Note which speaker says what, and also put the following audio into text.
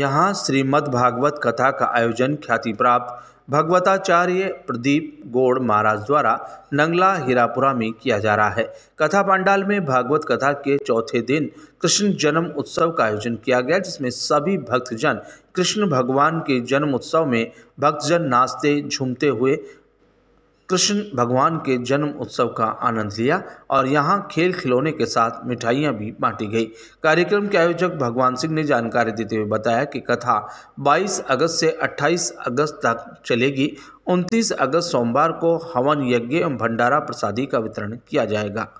Speaker 1: यहाँ भागवत कथा का आयोजन ख्याति प्राप्त भगवताचार्य प्रदीप गोड महाराज द्वारा नंगला हीरापुरा में किया जा रहा है कथा पंडाल में भागवत कथा के चौथे दिन कृष्ण जन्म उत्सव का आयोजन किया गया जिसमें सभी भक्तजन कृष्ण भगवान के जन्म उत्सव में भक्तजन नाचते झूमते हुए कृष्ण भगवान के जन्म उत्सव का आनंद लिया और यहाँ खेल खिलौने के साथ मिठाइयाँ भी बांटी गई कार्यक्रम के आयोजक भगवान सिंह ने जानकारी देते हुए बताया कि कथा 22 अगस्त से 28 अगस्त तक चलेगी 29 अगस्त सोमवार को हवन यज्ञ एवं भंडारा प्रसादी का वितरण किया जाएगा